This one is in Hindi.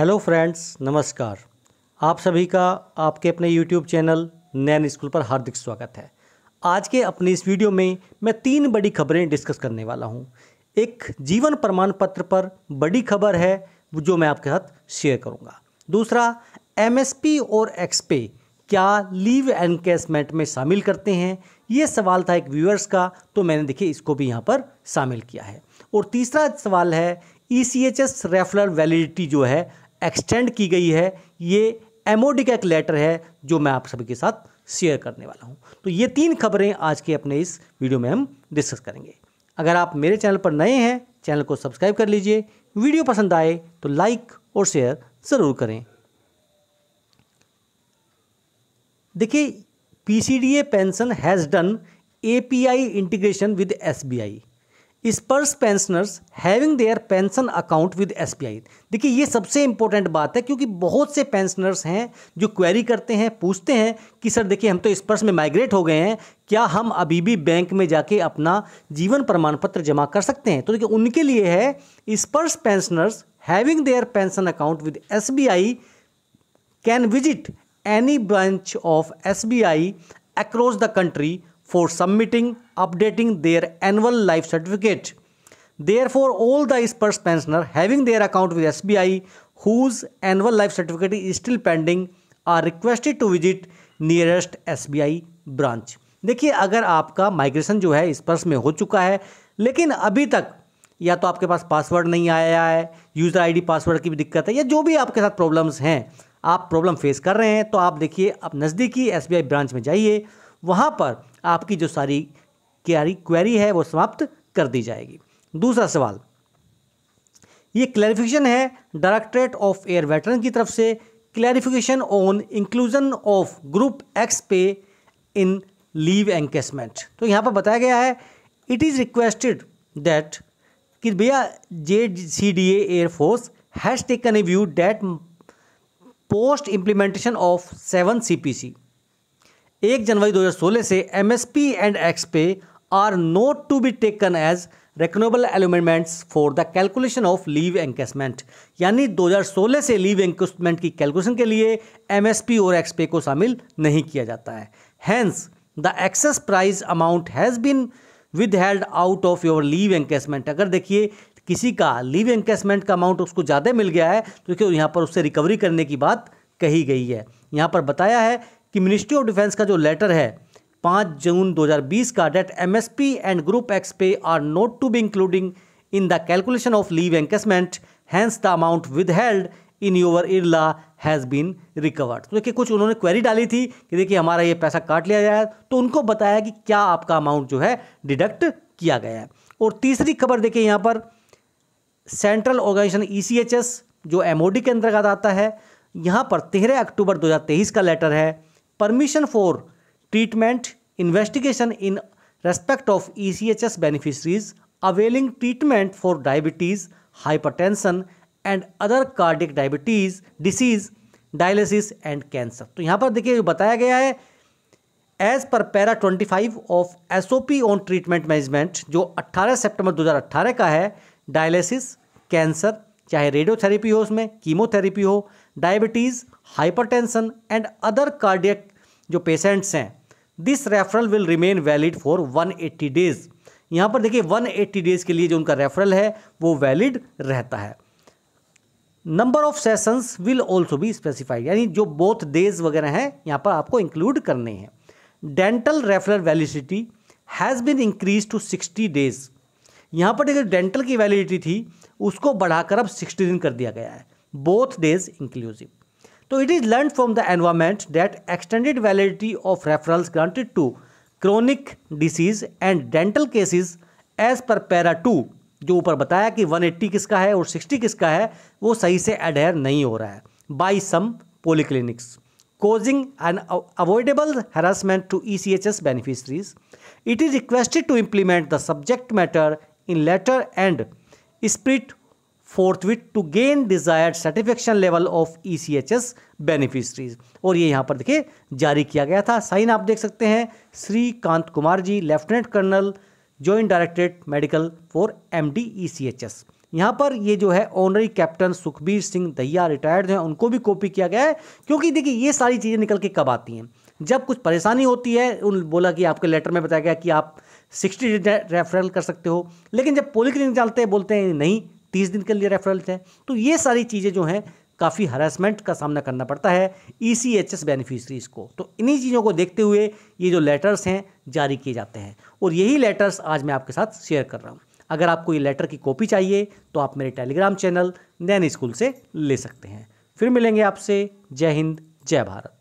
हेलो फ्रेंड्स नमस्कार आप सभी का आपके अपने यूट्यूब चैनल नैन स्कूल पर हार्दिक स्वागत है आज के अपने इस वीडियो में मैं तीन बड़ी खबरें डिस्कस करने वाला हूं। एक जीवन प्रमाण पत्र पर बड़ी खबर है जो मैं आपके साथ शेयर करूंगा। दूसरा एमएसपी और एक्सपे क्या लीव एनकेसमेंट में शामिल करते हैं ये सवाल था एक व्यूअर्स का तो मैंने देखिए इसको भी यहाँ पर शामिल किया है और तीसरा सवाल है E C H S referral validity जो है एक्सटेंड की गई है ये एमओडी का एक लेटर है जो मैं आप सभी के साथ शेयर करने वाला हूँ तो ये तीन खबरें आज के अपने इस वीडियो में हम डिस्कस करेंगे अगर आप मेरे चैनल पर नए हैं चैनल को सब्सक्राइब कर लीजिए वीडियो पसंद आए तो लाइक और शेयर ज़रूर करें देखिए PCDA pension has done API integration with SBI Sparsh pensioners having their pension account with S देखिए ये सबसे इंपॉर्टेंट बात है क्योंकि बहुत से पेंशनर्स हैं जो क्वेरी करते हैं पूछते हैं कि सर देखिए हम तो स्पर्स में माइग्रेट हो गए हैं क्या हम अभी भी बैंक में जाके अपना जीवन प्रमाण पत्र जमा कर सकते हैं तो देखिए उनके लिए है Sparsh pensioners having their pension account with S can visit any branch of S B I across the country for submitting updating their annual life certificate therefore all the spurs pensioner having their account with SBI whose annual life certificate is still pending are requested to visit nearest SBI branch देखिए अगर आपका माइग्रेशन जो है इस पर्स में हो चुका है लेकिन अभी तक या तो आपके पास पासवर्ड नहीं आया है यूज़र आईडी पासवर्ड की भी दिक्कत है या जो भी आपके साथ प्रॉब्लम्स हैं आप प्रॉब्लम फेस कर रहे हैं तो आप देखिए आप नज़दीकी एसबीआई ब्रांच में जाइए वहाँ पर आपकी जो सारी क्यारी क्वेरी है वो समाप्त कर दी जाएगी दूसरा सवाल ये क्लैरिफिकेशन है डायरेक्टरेट ऑफ एयर वेटरन की तरफ से clarification on inclusion of group X pay in leave एंकेसमेंट तो यहाँ पर बताया गया है इट इज़ रिक्वेस्टेड दैट कि भैया J C D air force has taken a view that post implementation of seven C P C एक जनवरी 2016 से MSP and X pay are not to be taken as reckonable elements for the calculation of leave encashment यानी 2016 से लीव एंकेसमेंट की कैलकुलेशन के लिए एमएसपी और एक्सपे को शामिल नहीं किया जाता है hence the excess prize amount has been withheld out of your leave encashment अगर देखिए किसी का लीव एंकेसमेंट का अमाउंट उसको ज़्यादा मिल गया है तो क्योंकि यहाँ पर उससे रिकवरी करने की बात कही गई है यहाँ पर बताया है कि मिनिस्ट्री ऑफ डिफेंस का जो लेटर है पाँच जून 2020 का date M S P and group X pay are not to be including in the calculation of leave encashment hence the amount withheld in your IRLA has been recovered तो देखिए कुछ उन्होंने क्वेरी डाली थी कि देखिए हमारा ये पैसा काट लिया गया है तो उनको बताया कि क्या आपका अमाउंट जो है डिडक्ट किया गया है और तीसरी खबर देखिए यहाँ पर सेंट्रल ऑर्गेनाइजेशन ई जो एम के अंतर्गत आता है यहाँ पर तेरह अक्टूबर 2023 का लेटर है permission for treatment investigation in respect of E C H S beneficiaries availing treatment for diabetes hypertension and other cardiac diabetes disease dialysis and cancer तो यहाँ पर देखिए बताया गया है as per para twenty five of S O P on treatment management जो अट्ठारह सेप्टेम्बर दो हज़ार अट्ठारह का है डायलिसिस कैंसर चाहे रेडियोथेरेपी हो उसमें कीमोथेरेपी हो diabetes hypertension and other cardiac जो पेशेंट्स हैं this referral will remain valid for 180 days यहाँ पर देखिए 180 डेज़ के लिए जो उनका रेफरल है वो वैलिड रहता है number of sessions will also भी स्पेसिफाइड यानी जो बोथ डेज वगैरह हैं यहाँ पर आपको इंक्लूड करने हैं dental referral validity has been increase to sixty days यहाँ पर देखिए डेंटल की वैलिडिटी थी उसको बढ़ाकर अब सिक्सटी दिन कर दिया गया है both days inclusive. So it is learned from the environment that extended validity of referrals granted to chronic disease and dental cases as per para 2 जो ऊपर बताया कि 180 किसका है और 60 किसका है वो सही से एडहेयर नहीं हो रहा है by some polyclinics causing an avoidable harassment to ECHS beneficiaries. It is requested to implement the subject matter in letter and spirit forthwith to gain desired certification level of E C H S beneficiaries और ये यहाँ पर देखिए जारी किया गया था साइन आप देख सकते हैं Shrikant Kumar ji lieutenant colonel joint directorate medical for M D E C H S यहाँ पर ये जो है honorary captain Sukhbir Singh Dahiya retired हैं उनको भी कॉपी किया गया है क्योंकि देखिए ये सारी चीज़ें निकल के कब आती हैं जब कुछ परेशानी होती है उन बोला कि आपके लेटर में बताया गया कि आप सिक्सटी रेफरल कर सकते हो लेकिन जब पोलिक्लिनिक डालते हैं बोलते हैं नहीं तीस दिन के लिए रेफरल लेते हैं तो ये सारी चीज़ें जो हैं काफ़ी हरासमेंट का सामना करना पड़ता है E C H S beneficiaries को तो इन्हीं चीज़ों को देखते हुए ये जो लेटर्स हैं जारी किए जाते हैं और यही लेटर्स आज मैं आपके साथ शेयर कर रहा हूँ अगर आपको ये लेटर की कॉपी चाहिए तो आप मेरे टेलीग्राम चैनल नैन स्कूल से ले सकते हैं फिर मिलेंगे आपसे जय हिंद जय भारत